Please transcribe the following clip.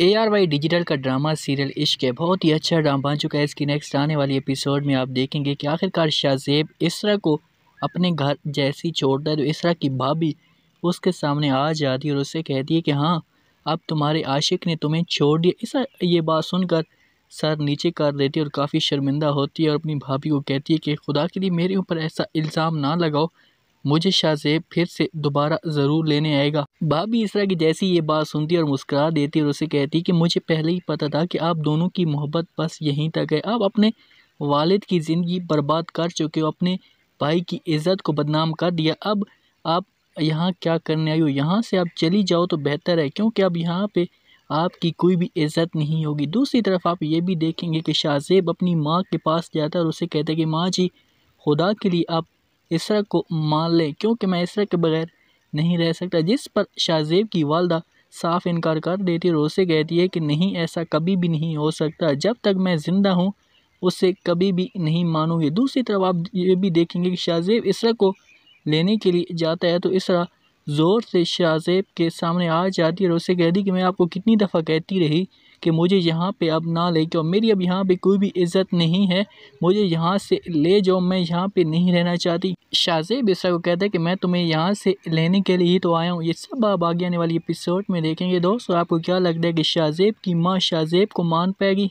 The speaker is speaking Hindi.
ए आर वाई डिजिटल का ड्रामा सीरियल इश्क है बहुत ही अच्छा ड्रामा बन चुका है इसकी नेक्स्ट आने वाली एपिसोड में आप देखेंगे कि आखिरकार शाहजेब इसरा को अपने घर जैसी छोड़ता है तो इसरा की भाभी उसके सामने आ जाती है और उससे कहती है कि हाँ अब तुम्हारे आशिक ने तुम्हें छोड़ दिया इसरा ये बात सुनकर सर नीचे कर देती है और काफ़ी शर्मिंदा होती है और अपनी भाभी को कहती है कि खुदा के लिए मेरे ऊपर ऐसा इल्ज़ाम ना लगाओ मुझे शाह से फिर से दोबारा ज़रूर लेने आएगा भाभी इसरा की जैसी ये बात सुनती और मुस्कुरा देती और उसे कहती कि मुझे पहले ही पता था कि आप दोनों की मोहब्बत बस यहीं तक है आप अपने वालिद की ज़िंदगी बर्बाद कर चुके हो अपने भाई की इज़्ज़त को बदनाम कर दिया अब आप यहाँ क्या करने आई हो यहाँ से आप चली जाओ तो बेहतर है क्योंकि अब यहाँ पे आपकी कोई भी इज्जत नहीं होगी दूसरी तरफ आप ये भी देखेंगे कि शाहजेब अपनी माँ के पास जाता है और उसे कहता है कि माँ जी खुदा के लिए आप इसरा को मान लें क्योंकि मैं इसरा के बगैर नहीं रह सकता जिस पर शाहजेब की वालदा साफ इनकार कर देती और उसे कहती है कि नहीं ऐसा कभी भी नहीं हो सकता जब तक मैं ज़िंदा हूँ उसे कभी भी नहीं मानूंगी दूसरी तरफ आप ये भी देखेंगे कि शाहजेब इसरा को लेने के लिए जाता है तो इसरा ज़ोर से शाहज़ेब के सामने आ जाती और उसे कहती कि मैं आपको कितनी दफ़ा कहती रही कि मुझे यहाँ पे अब ना ले जाओ मेरी अब यहाँ पे कोई भी इज़्ज़त नहीं है मुझे यहाँ से ले जाओ मैं यहाँ पे नहीं रहना चाहती शाहजेब इस को कहता है कि मैं तुम्हें यहाँ से लेने के लिए ही तो आया हूँ ये सब आप आगे आने वाली एपिसोड में देखेंगे दोस्तों आपको क्या लगता है कि शाहजेब की माँ शाहजेब को मान पाएगी